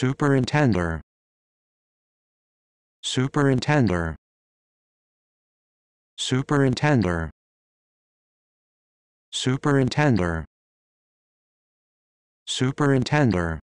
Superintender. Superintender. Superintender. Superintender. Superintender.